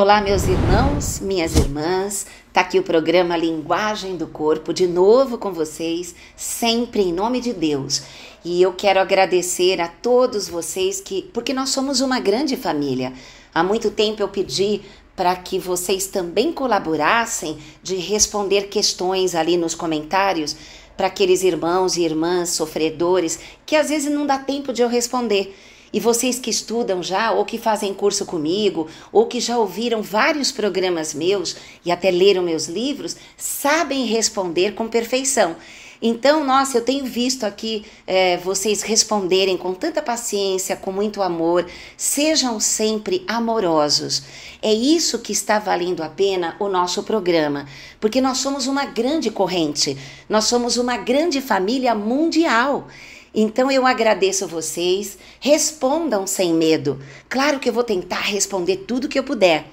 Olá, meus irmãos, minhas irmãs. Tá aqui o programa Linguagem do Corpo de novo com vocês, sempre em nome de Deus. E eu quero agradecer a todos vocês que, porque nós somos uma grande família. Há muito tempo eu pedi para que vocês também colaborassem de responder questões ali nos comentários para aqueles irmãos e irmãs sofredores que às vezes não dá tempo de eu responder. E vocês que estudam já, ou que fazem curso comigo, ou que já ouviram vários programas meus e até leram meus livros, sabem responder com perfeição. Então, nossa, eu tenho visto aqui é, vocês responderem com tanta paciência, com muito amor. Sejam sempre amorosos. É isso que está valendo a pena o nosso programa, porque nós somos uma grande corrente, nós somos uma grande família mundial. Então eu agradeço vocês, respondam sem medo. Claro que eu vou tentar responder tudo que eu puder,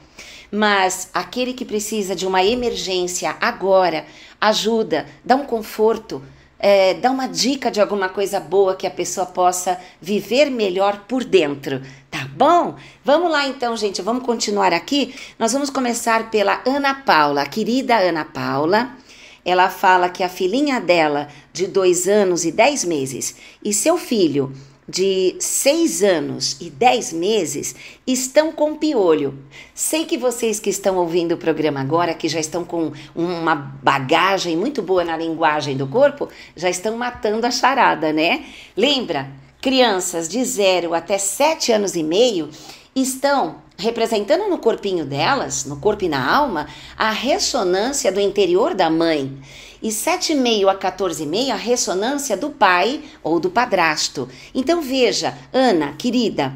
mas aquele que precisa de uma emergência agora, ajuda, dá um conforto, é, dá uma dica de alguma coisa boa que a pessoa possa viver melhor por dentro, tá bom? Vamos lá então, gente, vamos continuar aqui. Nós vamos começar pela Ana Paula, querida Ana Paula ela fala que a filhinha dela, de dois anos e dez meses, e seu filho, de 6 anos e 10 meses estão com piolho. Sei que vocês que estão ouvindo o programa agora, que já estão com uma bagagem muito boa na linguagem do corpo, já estão matando a charada, né? Lembra? Crianças de 0 até 7 anos e meio estão representando no corpinho delas, no corpo e na alma, a ressonância do interior da mãe. E 7,5 a 14,5 a ressonância do pai ou do padrasto. Então veja, Ana, querida,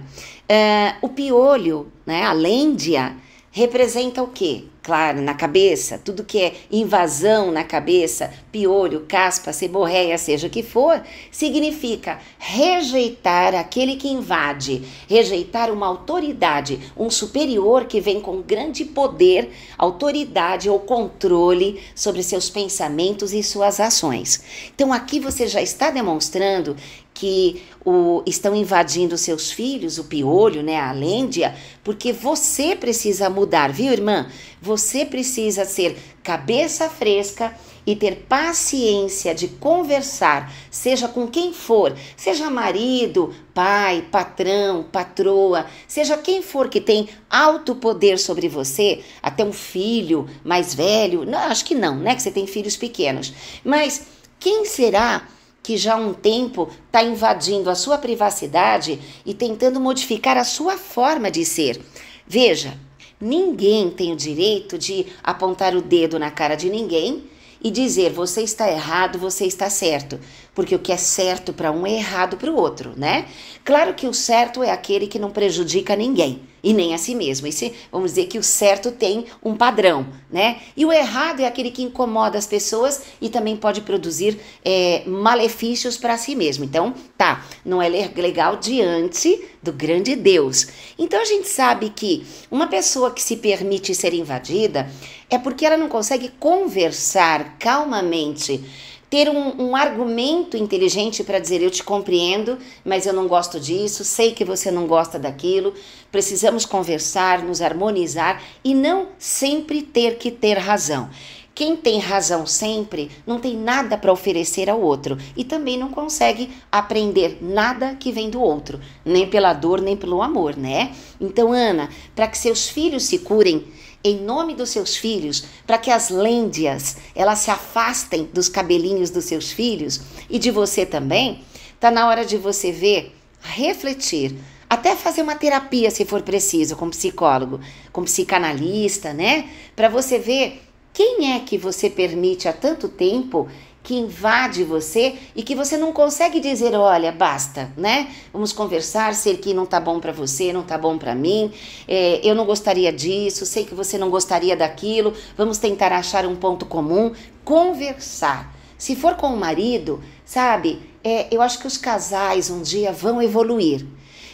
uh, o piolho, né, a lêndia, representa o quê? claro, na cabeça, tudo que é invasão na cabeça, piolho, caspa, seborreia, seja o que for, significa rejeitar aquele que invade, rejeitar uma autoridade, um superior que vem com grande poder, autoridade ou controle sobre seus pensamentos e suas ações. Então aqui você já está demonstrando que o, estão invadindo seus filhos, o piolho, né, a lêndia, porque você precisa mudar, viu, irmã? Você precisa ser cabeça fresca e ter paciência de conversar, seja com quem for, seja marido, pai, patrão, patroa, seja quem for que tem alto poder sobre você, até um filho mais velho, não, acho que não, né, que você tem filhos pequenos. Mas quem será que já há um tempo está invadindo a sua privacidade e tentando modificar a sua forma de ser. Veja, ninguém tem o direito de apontar o dedo na cara de ninguém e dizer você está errado, você está certo, porque o que é certo para um é errado para o outro, né? Claro que o certo é aquele que não prejudica ninguém e nem a si mesmo. Esse, vamos dizer que o certo tem um padrão, né? E o errado é aquele que incomoda as pessoas e também pode produzir é, malefícios para si mesmo. Então, tá, não é legal diante do grande Deus. Então a gente sabe que uma pessoa que se permite ser invadida é porque ela não consegue conversar calmamente ter um, um argumento inteligente para dizer: eu te compreendo, mas eu não gosto disso, sei que você não gosta daquilo. Precisamos conversar, nos harmonizar e não sempre ter que ter razão. Quem tem razão sempre não tem nada para oferecer ao outro e também não consegue aprender nada que vem do outro, nem pela dor, nem pelo amor, né? Então, Ana, para que seus filhos se curem, em nome dos seus filhos, para que as lêndias elas se afastem dos cabelinhos dos seus filhos e de você também, tá na hora de você ver, refletir, até fazer uma terapia se for preciso com psicólogo, com psicanalista, né? Para você ver quem é que você permite há tanto tempo que invade você e que você não consegue dizer, olha, basta, né? Vamos conversar, Ser que não tá bom para você, não tá bom para mim, é, eu não gostaria disso, sei que você não gostaria daquilo, vamos tentar achar um ponto comum, conversar. Se for com o marido, sabe, é, eu acho que os casais um dia vão evoluir.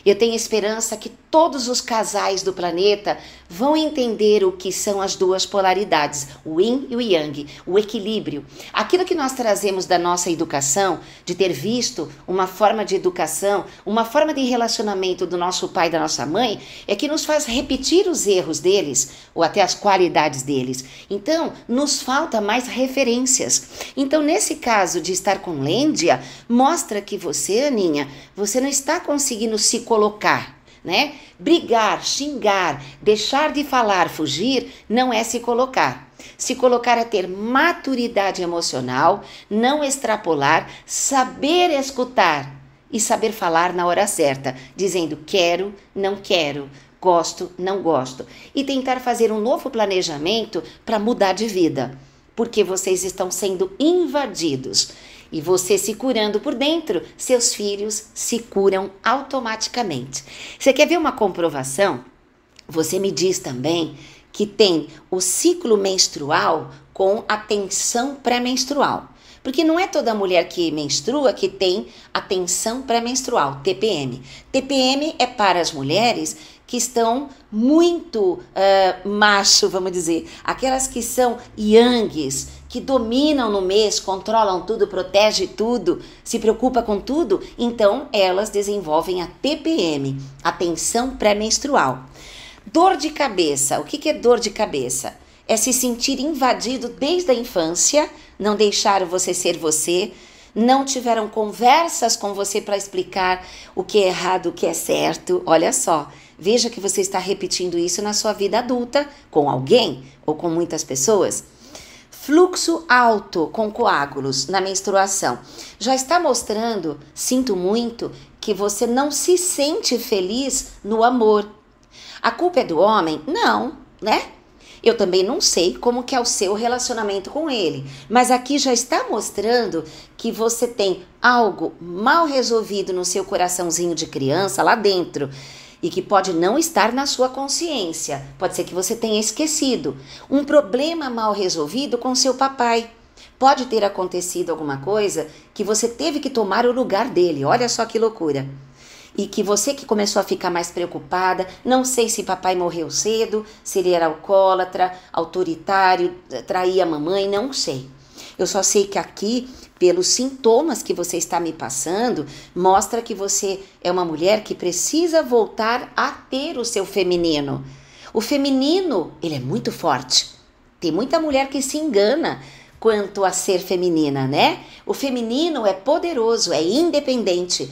Eu tenho esperança que todos os casais do planeta vão entender o que são as duas polaridades, o yin e o yang, o equilíbrio. Aquilo que nós trazemos da nossa educação, de ter visto uma forma de educação, uma forma de relacionamento do nosso pai e da nossa mãe, é que nos faz repetir os erros deles ou até as qualidades deles. Então, nos falta mais referências. Então, nesse caso de estar com Lêndia, mostra que você, Aninha, você não está conseguindo se colocar né? Brigar, xingar, deixar de falar, fugir não é se colocar. Se colocar é ter maturidade emocional, não extrapolar, saber escutar e saber falar na hora certa, dizendo quero, não quero, gosto, não gosto, e tentar fazer um novo planejamento para mudar de vida, porque vocês estão sendo invadidos. E você se curando por dentro, seus filhos se curam automaticamente. Você quer ver uma comprovação? Você me diz também que tem o ciclo menstrual com a tensão pré-menstrual. Porque não é toda mulher que menstrua que tem a tensão pré-menstrual, TPM. TPM é para as mulheres que estão muito uh, macho, vamos dizer, aquelas que são yangs, que dominam no mês, controlam tudo, protegem tudo, se preocupa com tudo, então elas desenvolvem a TPM, a tensão pré-menstrual. Dor de cabeça. O que é dor de cabeça? É se sentir invadido desde a infância, não deixaram você ser você, não tiveram conversas com você para explicar o que é errado, o que é certo. Olha só, veja que você está repetindo isso na sua vida adulta, com alguém ou com muitas pessoas. Fluxo alto com coágulos na menstruação. Já está mostrando, sinto muito, que você não se sente feliz no amor. A culpa é do homem? Não, né? Eu também não sei como que é o seu relacionamento com ele, mas aqui já está mostrando que você tem algo mal resolvido no seu coraçãozinho de criança lá dentro e que pode não estar na sua consciência, pode ser que você tenha esquecido. Um problema mal resolvido com seu papai. Pode ter acontecido alguma coisa que você teve que tomar o lugar dele. Olha só que loucura e que você que começou a ficar mais preocupada, não sei se papai morreu cedo, se ele era alcoólatra, autoritário, traía a mamãe, não sei. Eu só sei que aqui, pelos sintomas que você está me passando, mostra que você é uma mulher que precisa voltar a ter o seu feminino. O feminino, ele é muito forte. Tem muita mulher que se engana quanto a ser feminina, né? O feminino é poderoso, é independente.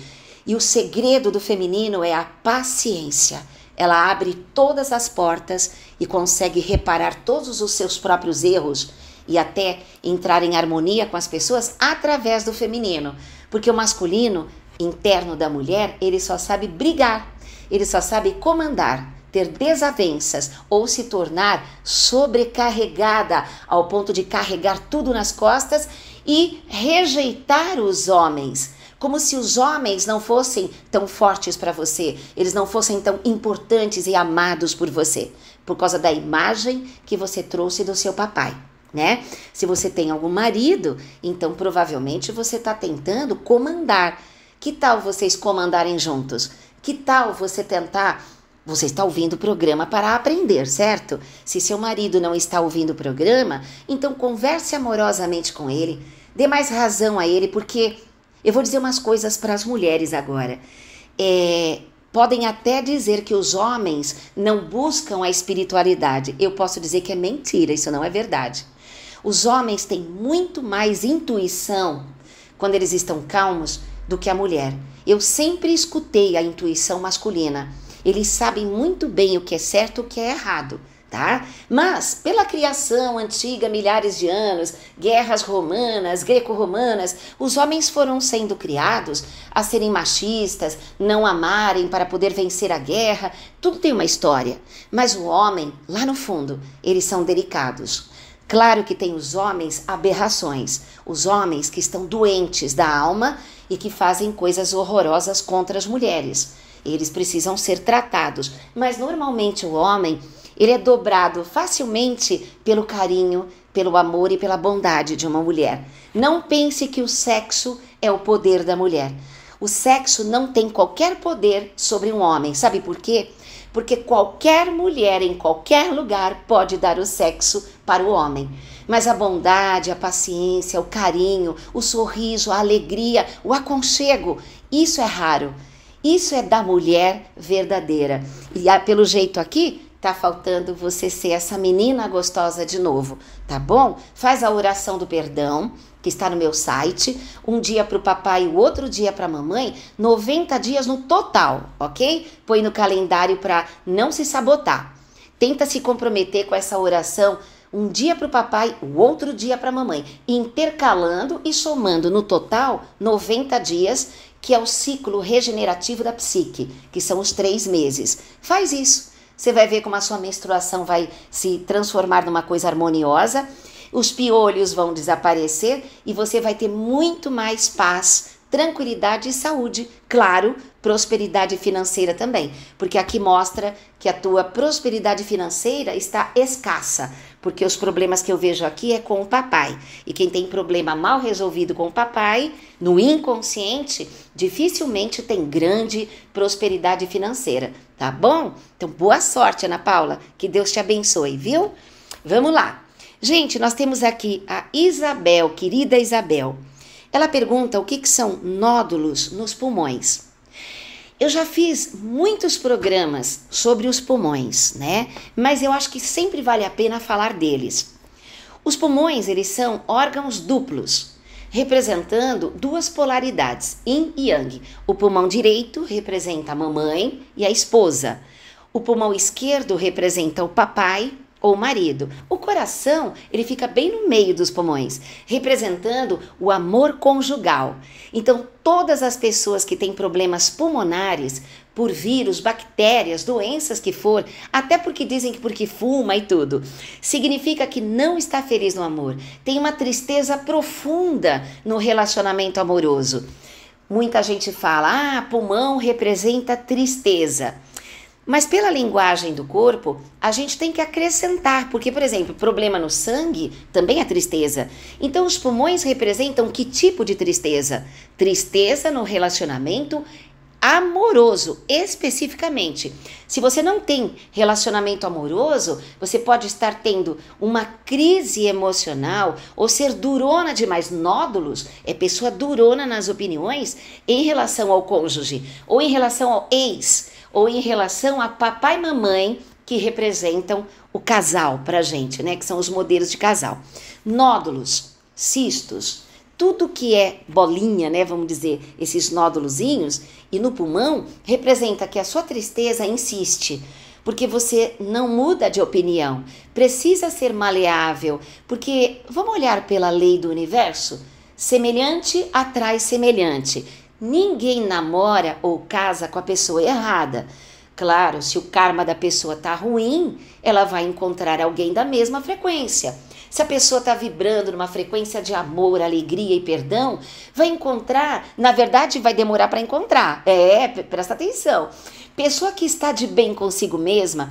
E o segredo do feminino é a paciência. Ela abre todas as portas e consegue reparar todos os seus próprios erros e até entrar em harmonia com as pessoas através do feminino, porque o masculino interno da mulher, ele só sabe brigar, ele só sabe comandar, ter desavenças ou se tornar sobrecarregada ao ponto de carregar tudo nas costas e rejeitar os homens como se os homens não fossem tão fortes para você, eles não fossem tão importantes e amados por você, por causa da imagem que você trouxe do seu papai né? Se você tem algum marido, então provavelmente você está tentando comandar. Que tal vocês comandarem juntos? Que tal você tentar você está ouvindo o programa para aprender, certo? Se seu marido não está ouvindo o programa, então converse amorosamente com ele, dê mais razão a ele, porque eu vou dizer umas coisas para as mulheres agora. É, podem até dizer que os homens não buscam a espiritualidade. Eu posso dizer que é mentira, isso não é verdade. Os homens têm muito mais intuição quando eles estão calmos do que a mulher. Eu sempre escutei a intuição masculina. Eles sabem muito bem o que é certo e o que é errado. Tá? Mas, pela criação antiga, milhares de anos, guerras romanas, greco-romanas, os homens foram sendo criados a serem machistas, não amarem para poder vencer a guerra, tudo tem uma história. Mas o homem, lá no fundo, eles são delicados. Claro que tem os homens aberrações, os homens que estão doentes da alma e que fazem coisas horrorosas contra as mulheres. Eles precisam ser tratados, mas normalmente o homem, ele é dobrado facilmente pelo carinho, pelo amor e pela bondade de uma mulher. Não pense que o sexo é o poder da mulher. O sexo não tem qualquer poder sobre um homem. Sabe por quê? porque qualquer mulher em qualquer lugar pode dar o sexo para o homem. Mas a bondade, a paciência, o carinho, o sorriso, a alegria, o aconchego, isso é raro. Isso é da mulher verdadeira. E ah, pelo jeito aqui, tá faltando você ser essa menina gostosa de novo, tá bom? Faz a oração do perdão, que está no meu site, um dia para o papai e o outro dia para a mamãe, 90 dias no total, ok? Põe no calendário para não se sabotar. Tenta se comprometer com essa oração um dia para o papai, o outro dia para a mamãe, intercalando e somando no total 90 dias, que é o ciclo regenerativo da psique, que são os três meses. Faz isso. Você vai ver como a sua menstruação vai se transformar numa coisa harmoniosa os piolhos vão desaparecer e você vai ter muito mais paz, tranquilidade e saúde, claro, prosperidade financeira também, porque aqui mostra que a tua prosperidade financeira está escassa, porque os problemas que eu vejo aqui é com o papai. E quem tem problema mal resolvido com o papai, no inconsciente, dificilmente tem grande prosperidade financeira, tá bom? Então boa sorte, Ana Paula, que Deus te abençoe, viu? Vamos lá. Gente, nós temos aqui a Isabel, querida Isabel. Ela pergunta o que, que são nódulos nos pulmões. Eu já fiz muitos programas sobre os pulmões, né? Mas eu acho que sempre vale a pena falar deles. Os pulmões, eles são órgãos duplos, representando duas polaridades, yin e yang. O pulmão direito representa a mamãe e a esposa. O pulmão esquerdo representa o papai ou marido. O coração, ele fica bem no meio dos pulmões, representando o amor conjugal. Então, todas as pessoas que têm problemas pulmonares por vírus, bactérias, doenças que for, até porque dizem que porque fuma e tudo, significa que não está feliz no amor. Tem uma tristeza profunda no relacionamento amoroso. Muita gente fala: "Ah, pulmão representa tristeza". Mas pela linguagem do corpo, a gente tem que acrescentar, porque, por exemplo, problema no sangue também é tristeza. Então, os pulmões representam que tipo de tristeza? Tristeza no relacionamento amoroso, especificamente. Se você não tem relacionamento amoroso, você pode estar tendo uma crise emocional ou ser durona demais, nódulos, é pessoa durona nas opiniões em relação ao cônjuge ou em relação ao ex ou em relação a papai e mamãe que representam o casal para gente, né? Que são os modelos de casal. Nódulos, cistos, tudo que é bolinha, né? Vamos dizer, esses nódulozinhos, e no pulmão representa que a sua tristeza insiste. Porque você não muda de opinião, precisa ser maleável, porque vamos olhar pela lei do universo? Semelhante atrai semelhante. Ninguém namora ou casa com a pessoa errada. Claro, se o karma da pessoa tá ruim, ela vai encontrar alguém da mesma frequência. Se a pessoa está vibrando numa frequência de amor, alegria e perdão, vai encontrar, na verdade, vai demorar para encontrar. É, presta atenção. Pessoa que está de bem consigo mesma,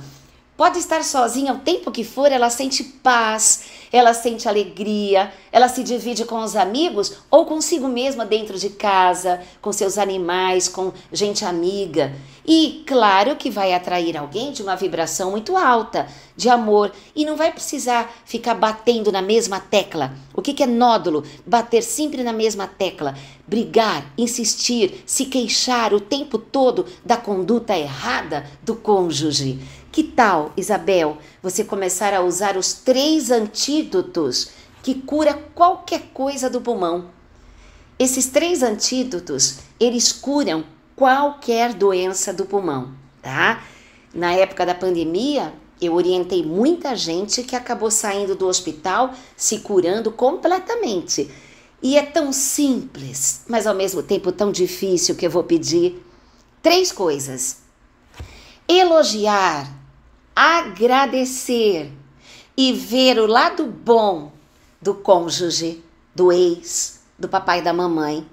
Pode estar sozinha o tempo que for, ela sente paz, ela sente alegria, ela se divide com os amigos ou consigo mesma dentro de casa, com seus animais, com gente amiga. E claro que vai atrair alguém de uma vibração muito alta, de amor, e não vai precisar ficar batendo na mesma tecla. O que, que é nódulo? Bater sempre na mesma tecla, brigar, insistir, se queixar o tempo todo da conduta errada do cônjuge. Que tal, Isabel, você começar a usar os três antídotos que cura qualquer coisa do pulmão? Esses três antídotos, eles curam qualquer doença do pulmão, tá? Na época da pandemia, eu orientei muita gente que acabou saindo do hospital se curando completamente. E é tão simples, mas ao mesmo tempo tão difícil que eu vou pedir três coisas. Elogiar agradecer e ver o lado bom do cônjuge, do ex, do papai e da mamãe.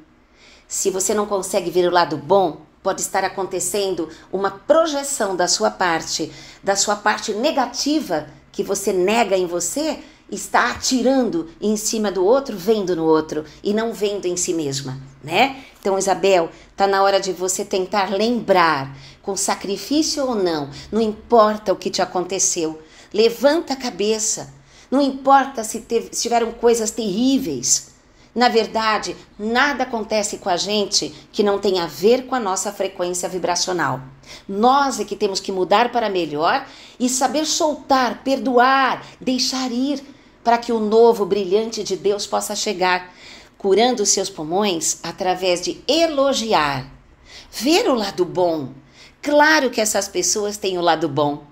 Se você não consegue ver o lado bom, pode estar acontecendo uma projeção da sua parte, da sua parte negativa que você nega em você, está atirando em cima do outro, vendo no outro e não vendo em si mesma, né? Então, Isabel, tá na hora de você tentar lembrar com sacrifício ou não, não importa o que te aconteceu. Levanta a cabeça. Não importa se, teve, se tiveram coisas terríveis. Na verdade, nada acontece com a gente que não tem a ver com a nossa frequência vibracional. Nós é que temos que mudar para melhor e saber soltar, perdoar, deixar ir, para que o novo brilhante de Deus possa chegar, curando seus pulmões através de elogiar. Ver o lado bom, Claro que essas pessoas têm o lado bom.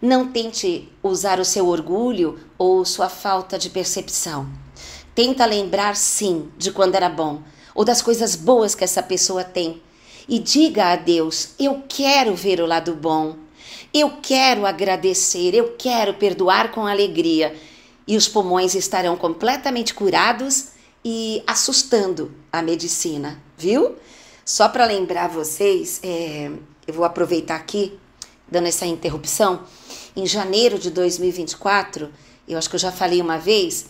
Não tente usar o seu orgulho ou sua falta de percepção. Tenta lembrar, sim, de quando era bom ou das coisas boas que essa pessoa tem. E diga a Deus: Eu quero ver o lado bom. Eu quero agradecer, eu quero perdoar com alegria. E os pulmões estarão completamente curados e assustando a medicina, viu? Só para lembrar vocês, é, eu vou aproveitar aqui, dando essa interrupção, em janeiro de 2024, eu acho que eu já falei uma vez,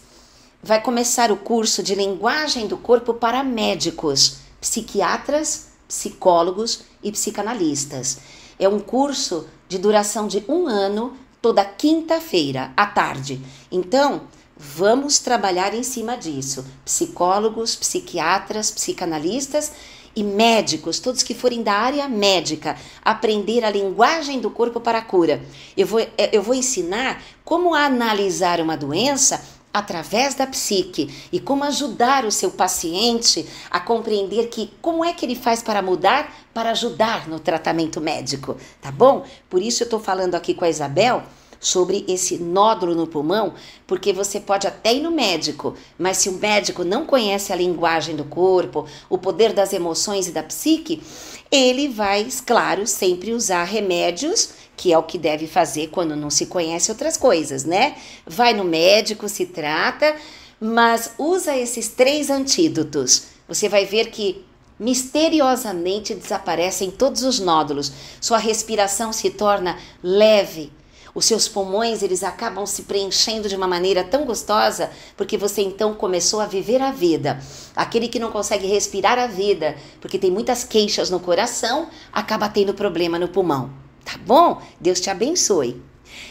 vai começar o curso de linguagem do corpo para médicos, psiquiatras, psicólogos e psicanalistas. É um curso de duração de um ano, toda quinta-feira, à tarde. Então, vamos trabalhar em cima disso. Psicólogos, psiquiatras, psicanalistas e médicos, todos que forem da área médica, aprender a linguagem do corpo para a cura. Eu vou, é, eu vou ensinar como analisar uma doença através da psique e como ajudar o seu paciente a compreender que como é que ele faz para mudar para ajudar no tratamento médico, tá bom? Por isso eu estou falando aqui com a Isabel sobre esse nódulo no pulmão, porque você pode até ir no médico, mas se o médico não conhece a linguagem do corpo, o poder das emoções e da psique, ele vai, claro, sempre usar remédios, que é o que deve fazer quando não se conhece outras coisas, né? Vai no médico, se trata, mas usa esses três antídotos. Você vai ver que misteriosamente desaparecem todos os nódulos. Sua respiração se torna leve, os seus pulmões, eles acabam se preenchendo de uma maneira tão gostosa, porque você então começou a viver a vida. Aquele que não consegue respirar a vida, porque tem muitas queixas no coração, acaba tendo problema no pulmão. Tá bom? Deus te abençoe.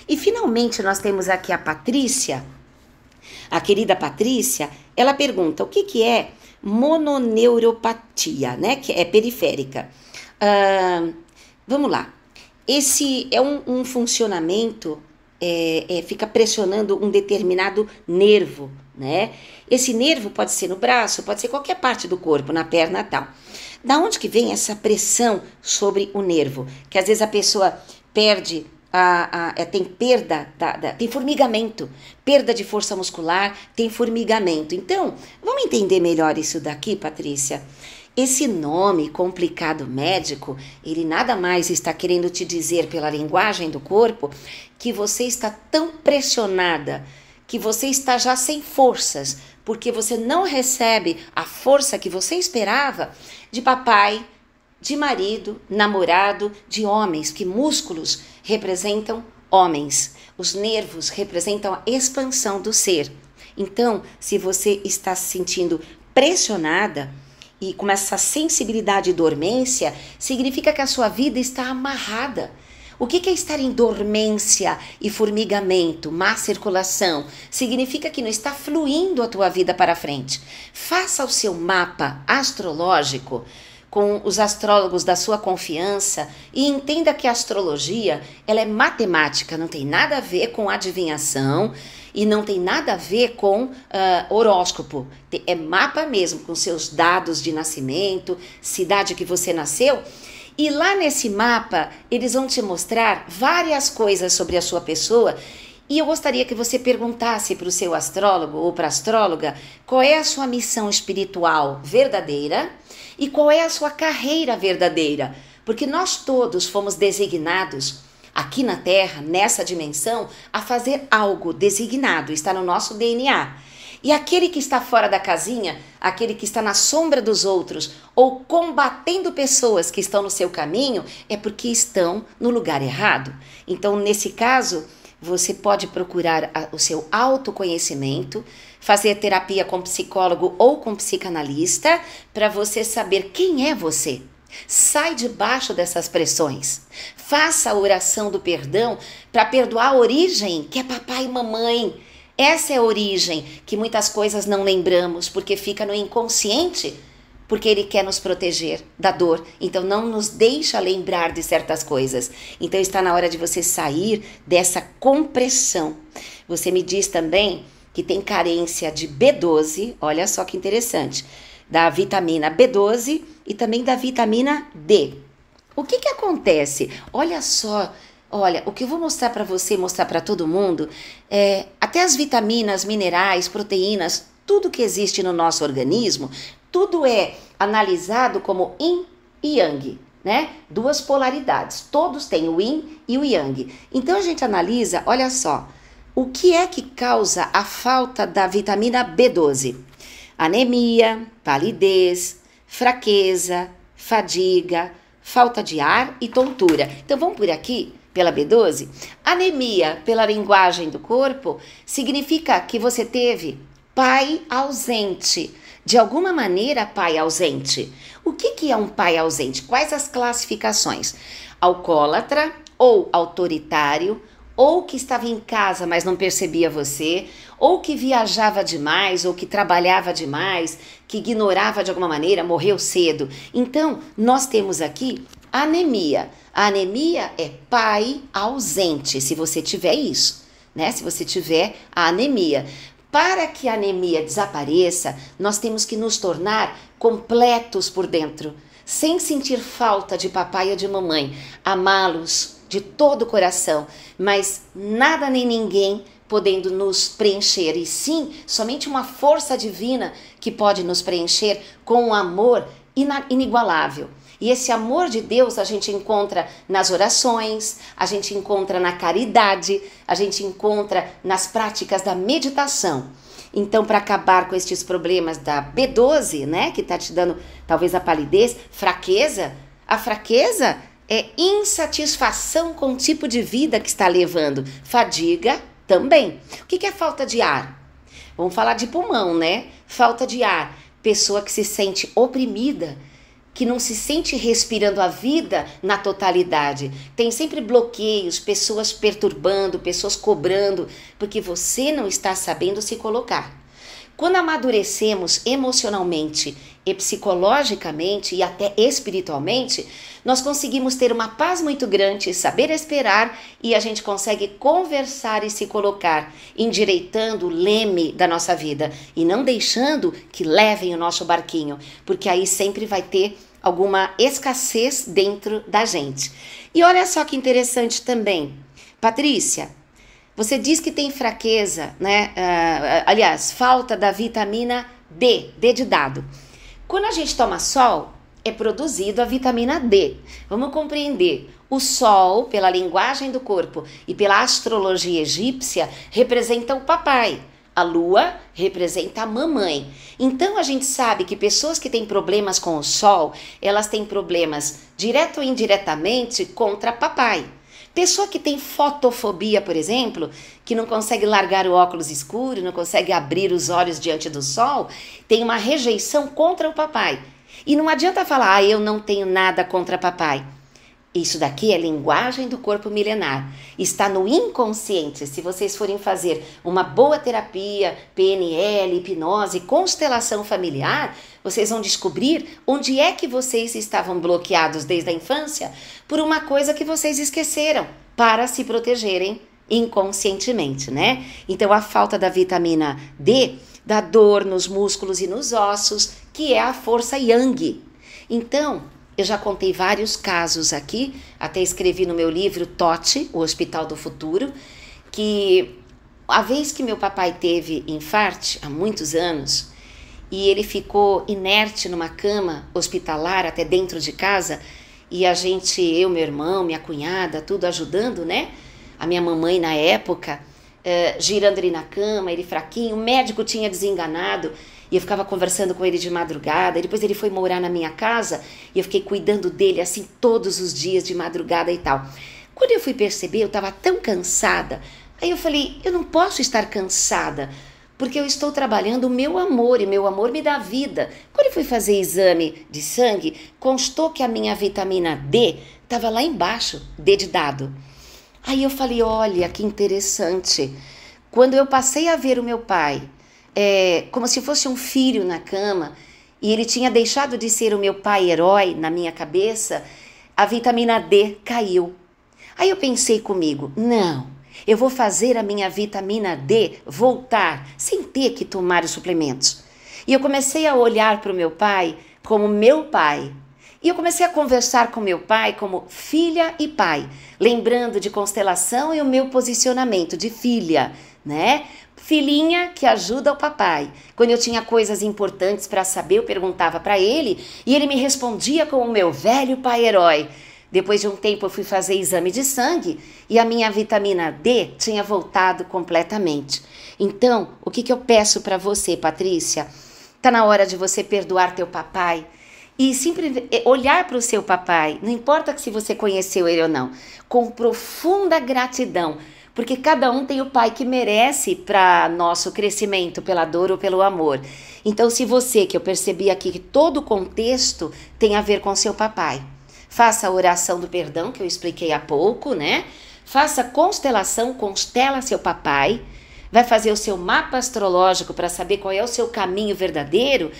E finalmente nós temos aqui a Patrícia. A querida Patrícia, ela pergunta: o que, que é mononeuropatia, né? Que é periférica. Uh, vamos lá. Esse é um, um funcionamento, é, é, fica pressionando um determinado nervo, né? Esse nervo pode ser no braço, pode ser qualquer parte do corpo, na perna tal. Da onde que vem essa pressão sobre o nervo? Que às vezes a pessoa perde a, a, a, é, tem perda, da, da, tem formigamento, perda de força muscular, tem formigamento. Então, vamos entender melhor isso daqui, Patrícia. Esse nome complicado médico, ele nada mais está querendo te dizer pela linguagem do corpo que você está tão pressionada, que você está já sem forças, porque você não recebe a força que você esperava de papai, de marido, namorado, de homens, que músculos representam homens. Os nervos representam a expansão do ser. Então, se você está se sentindo pressionada, e com essa sensibilidade e dormência, significa que a sua vida está amarrada. O que é estar em dormência e formigamento, má circulação? Significa que não está fluindo a tua vida para frente. Faça o seu mapa astrológico com os astrólogos da sua confiança e entenda que a astrologia ela é matemática, não tem nada a ver com adivinhação e não tem nada a ver com uh, horóscopo. É mapa mesmo, com seus dados de nascimento, cidade que você nasceu. E lá nesse mapa, eles vão te mostrar várias coisas sobre a sua pessoa e eu gostaria que você perguntasse para o seu astrólogo ou para a astróloga qual é a sua missão espiritual verdadeira e qual é a sua carreira verdadeira. Porque nós todos fomos designados aqui na Terra, nessa dimensão, a fazer algo designado, está no nosso DNA. E aquele que está fora da casinha, aquele que está na sombra dos outros ou combatendo pessoas que estão no seu caminho, é porque estão no lugar errado. Então, nesse caso, você pode procurar a, o seu autoconhecimento, fazer terapia com psicólogo ou com psicanalista para você saber quem é você. Sai debaixo dessas pressões. Faça a oração do perdão para perdoar a origem, que é papai e mamãe. Essa é a origem que muitas coisas não lembramos porque fica no inconsciente porque ele quer nos proteger da dor. Então não nos deixa lembrar de certas coisas. Então está na hora de você sair dessa compressão. Você me diz também que tem carência de B12, olha só que interessante, da vitamina B12 e também da vitamina D. O que que acontece? Olha só Olha, o que eu vou mostrar para você, mostrar para todo mundo, é até as vitaminas, minerais, proteínas, tudo que existe no nosso organismo tudo é analisado como yin e yang, né? Duas polaridades. Todos têm o yin e o yang. Então a gente analisa, olha só, o que é que causa a falta da vitamina B12? Anemia, palidez, fraqueza, fadiga, falta de ar e tontura. Então vamos por aqui pela B12? Anemia, pela linguagem do corpo, significa que você teve pai ausente de alguma maneira pai ausente. O que, que é um pai ausente? Quais as classificações? Alcoólatra ou autoritário, ou que estava em casa, mas não percebia você, ou que viajava demais, ou que trabalhava demais, que ignorava de alguma maneira, morreu cedo. Então, nós temos aqui anemia. A anemia é pai ausente, se você tiver isso. Né? Se você tiver a anemia, para que a anemia desapareça, nós temos que nos tornar completos por dentro, sem sentir falta de papai ou de mamãe, amá-los de todo o coração, mas nada nem ninguém podendo nos preencher, e sim somente uma força divina que pode nos preencher com um amor inigualável. E esse amor de Deus a gente encontra nas orações, a gente encontra na caridade, a gente encontra nas práticas da meditação. Então, para acabar com estes problemas da B12, né, que está te dando talvez a palidez, fraqueza, a fraqueza é insatisfação com o tipo de vida que está levando, fadiga também. O que, que é falta de ar? Vamos falar de pulmão, né? Falta de ar, pessoa que se sente oprimida, que não se sente respirando a vida na totalidade. Tem sempre bloqueios, pessoas perturbando, pessoas cobrando, porque você não está sabendo se colocar. Quando amadurecemos emocionalmente e psicologicamente e até espiritualmente, nós conseguimos ter uma paz muito grande, saber esperar e a gente consegue conversar e se colocar, endireitando o leme da nossa vida e não deixando que levem o nosso barquinho, porque aí sempre vai ter alguma escassez dentro da gente. E olha só que interessante também. Patrícia, você diz que tem fraqueza, né? Uh, aliás, falta da vitamina D, D de dado. Quando a gente toma sol, é produzido a vitamina D. Vamos compreender. O sol, pela linguagem do corpo e pela astrologia egípcia, representa o papai. A lua representa a mamãe. Então a gente sabe que pessoas que têm problemas com o sol, elas têm problemas direto ou indiretamente contra papai. Pessoa que tem fotofobia, por exemplo, que não consegue largar o óculos escuro, não consegue abrir os olhos diante do sol, tem uma rejeição contra o papai. E não adianta falar, ah, eu não tenho nada contra papai. Isso daqui é linguagem do corpo milenar. Está no inconsciente. Se vocês forem fazer uma boa terapia, PNL, hipnose, constelação familiar, vocês vão descobrir onde é que vocês estavam bloqueados desde a infância por uma coisa que vocês esqueceram para se protegerem inconscientemente, né? Então a falta da vitamina D dá dor nos músculos e nos ossos, que é a força yang. Então, eu já contei vários casos aqui, até escrevi no meu livro Tote, o Hospital do Futuro, que a vez que meu papai teve infarte, há muitos anos, e ele ficou inerte numa cama hospitalar até dentro de casa, e a gente, eu, meu irmão, minha cunhada, tudo ajudando, né? A minha mamãe na época, eh, girando ele na cama, ele fraquinho, o médico tinha desenganado e eu ficava conversando com ele de madrugada. E depois ele foi morar na minha casa e eu fiquei cuidando dele assim todos os dias de madrugada e tal. Quando eu fui perceber, eu estava tão cansada. Aí eu falei: eu não posso estar cansada, porque eu estou trabalhando o meu amor e meu amor me dá vida. Quando eu fui fazer exame de sangue, constou que a minha vitamina D estava lá embaixo, D de dado. Aí eu falei: olha que interessante. Quando eu passei a ver o meu pai é, como se fosse um filho na cama, e ele tinha deixado de ser o meu pai herói na minha cabeça, a vitamina D caiu. Aí eu pensei comigo: não, eu vou fazer a minha vitamina D voltar sem ter que tomar os suplementos. E eu comecei a olhar para o meu pai como meu pai. E eu comecei a conversar com meu pai como filha e pai, lembrando de constelação e o meu posicionamento de filha, né? filhinha que ajuda o papai. Quando eu tinha coisas importantes para saber, eu perguntava para ele e ele me respondia com o meu velho pai herói. Depois de um tempo, eu fui fazer exame de sangue e a minha vitamina D tinha voltado completamente. Então, o que, que eu peço para você, Patrícia? Tá na hora de você perdoar teu papai e sempre eh, olhar para o seu papai, não importa se você conheceu ele ou não, com profunda gratidão porque cada um tem o pai que merece para nosso crescimento, pela dor ou pelo amor. Então, se você, que eu percebi aqui que todo o contexto tem a ver com seu papai, faça a oração do perdão que eu expliquei há pouco, né? Faça constelação, constela seu papai, vai fazer o seu mapa astrológico para saber qual é o seu caminho verdadeiro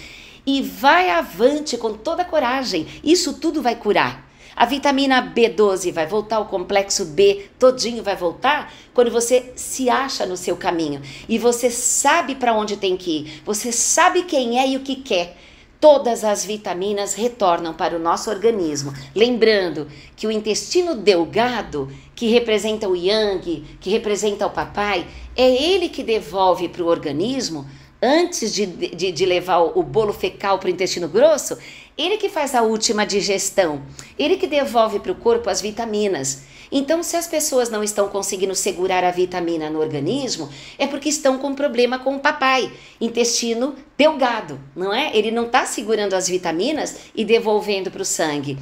e vai avante com toda coragem. Isso tudo vai curar. A vitamina B12 vai voltar, o complexo B todinho vai voltar quando você se acha no seu caminho e você sabe para onde tem que ir, você sabe quem é e o que quer todas as vitaminas retornam para o nosso organismo. Lembrando que o intestino delgado, que representa o yang, que representa o papai, é ele que devolve para o organismo, antes de, de, de levar o bolo fecal para o intestino grosso, ele que faz a última digestão, ele que devolve para o corpo as vitaminas. Então, se as pessoas não estão conseguindo segurar a vitamina no organismo, é porque estão com problema com o papai, intestino delgado, não é? Ele não está segurando as vitaminas e devolvendo para o sangue.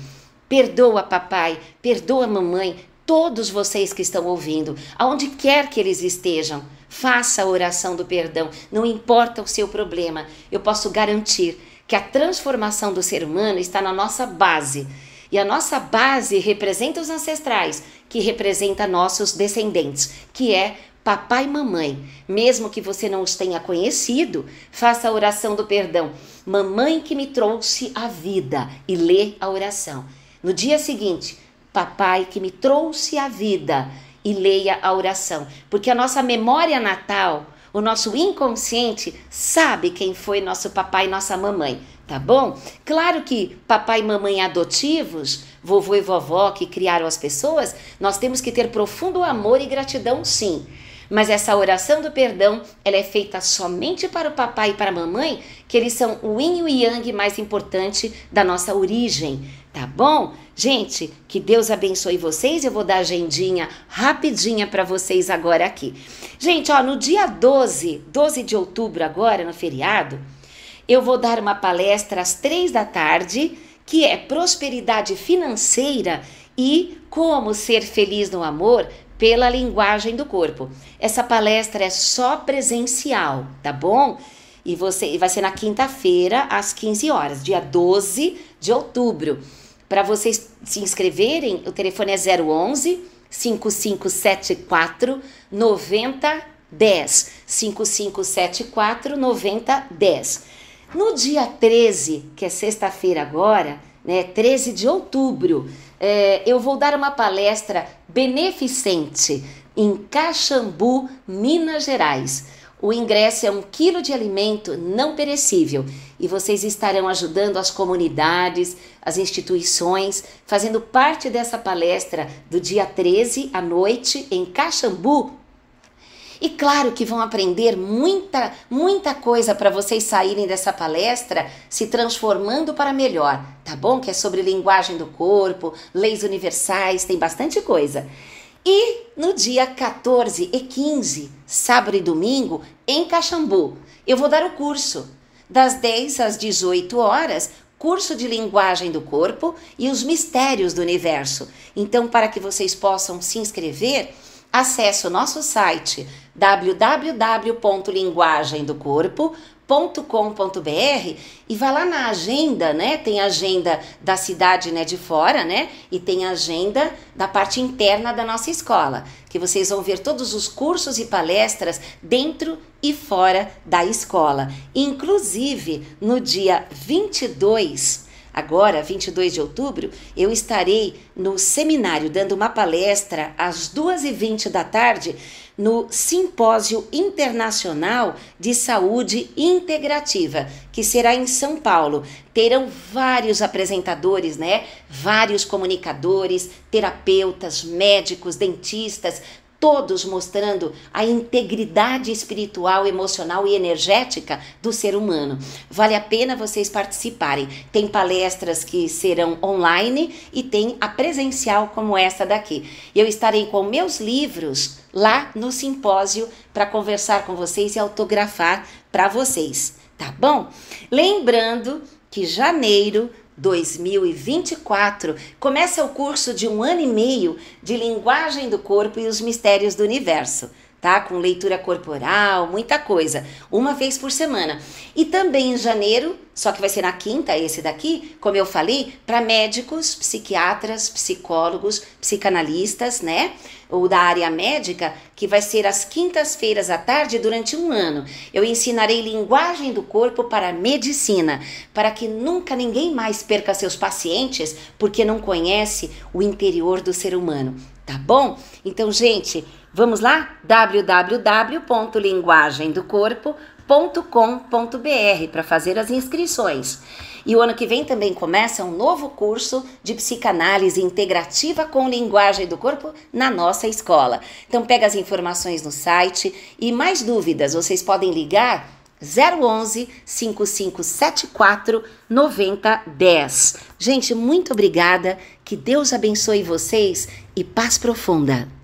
Perdoa, papai, perdoa, mamãe, todos vocês que estão ouvindo, aonde quer que eles estejam. Faça a oração do perdão, não importa o seu problema, eu posso garantir que a transformação do ser humano está na nossa base. E a nossa base representa os ancestrais, que representa nossos descendentes, que é papai e mamãe. Mesmo que você não os tenha conhecido, faça a oração do perdão. Mamãe que me trouxe a vida e lê a oração. No dia seguinte, papai que me trouxe a vida e leia a oração, porque a nossa memória natal o nosso inconsciente sabe quem foi nosso papai e nossa mamãe, tá bom? Claro que papai e mamãe adotivos, vovô e vovó que criaram as pessoas, nós temos que ter profundo amor e gratidão, sim. Mas essa oração do perdão, ela é feita somente para o papai e para a mamãe, que eles são o yin e o yang mais importante da nossa origem, Tá bom? Gente, que Deus abençoe vocês. Eu vou dar agendinha rapidinha para vocês agora aqui. Gente, ó, no dia 12, 12 de outubro agora, no feriado, eu vou dar uma palestra às três da tarde, que é prosperidade financeira e como ser feliz no amor pela linguagem do corpo. Essa palestra é só presencial, tá bom? E você vai ser na quinta-feira às 15 horas, dia 12 de outubro. Para vocês se inscreverem, o telefone é 011 5574 9010. 5574 9010. No dia 13, que é sexta-feira agora, né, 13 de outubro, é, eu vou dar uma palestra beneficente em Caxambu, Minas Gerais o ingresso é um quilo de alimento não perecível e vocês estarão ajudando as comunidades, as instituições, fazendo parte dessa palestra do dia 13 à noite em Caxambu, e claro que vão aprender muita, muita coisa para vocês saírem dessa palestra se transformando para melhor, tá bom? Que é sobre linguagem do corpo, leis universais, tem bastante coisa. E no dia 14 e 15, sábado e domingo, em Caxambu, eu vou dar o curso das 10 às 18 horas, curso de linguagem do corpo e os mistérios do universo. Então, para que vocês possam se inscrever, acesse o nosso site www.linguagemdocorpo.com .com.br e vai lá na agenda, né? Tem a agenda da cidade, né, de fora, né? E tem a agenda da parte interna da nossa escola, que vocês vão ver todos os cursos e palestras dentro e fora da escola. Inclusive, no dia 22 Agora, 22 de outubro, eu estarei no seminário dando uma palestra às 2h20 da tarde no Simpósio Internacional de Saúde Integrativa, que será em São Paulo. Terão vários apresentadores, né? Vários comunicadores, terapeutas, médicos, dentistas, todos mostrando a integridade espiritual, emocional e energética do ser humano. Vale a pena vocês participarem. Tem palestras que serão online e tem a presencial como essa daqui. Eu estarei com meus livros lá no simpósio para conversar com vocês e autografar para vocês, tá bom? Lembrando que janeiro 2024 começa o curso de um ano e meio de Linguagem do Corpo e os Mistérios do Universo tá? Com leitura corporal, muita coisa, uma vez por semana. E também em janeiro, só que vai ser na quinta esse daqui, como eu falei, para médicos, psiquiatras, psicólogos, psicanalistas, né? Ou da área médica, que vai ser às quintas-feiras à tarde durante um ano. Eu ensinarei linguagem do corpo para medicina, para que nunca ninguém mais perca seus pacientes porque não conhece o interior do ser humano tá bom? Então, gente, vamos lá? www.linguagemdocorpo.com.br para fazer as inscrições. E o ano que vem também começa um novo curso de psicanálise integrativa com linguagem do corpo na nossa escola. Então pega as informações no site e mais dúvidas, vocês podem ligar 011 5574 9010. Gente, muito obrigada. Que Deus abençoe vocês e paz profunda.